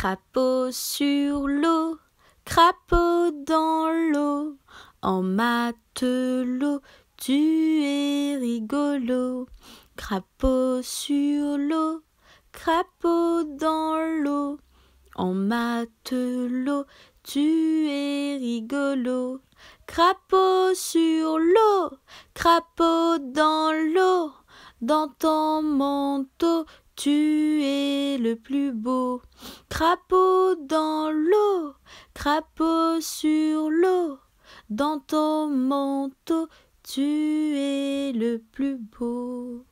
Crapaud sur l'eau, crapaud dans l'eau, en matelot, tu es rigolo. Crapaud sur l'eau, crapaud dans l'eau, en matelot, tu es rigolo. Crapaud sur l'eau, crapaud dans l'eau, dans ton manteau. Tu es le plus beau crapaud dans l'eau, crapaud sur l'eau, dans ton manteau, tu es le plus beau.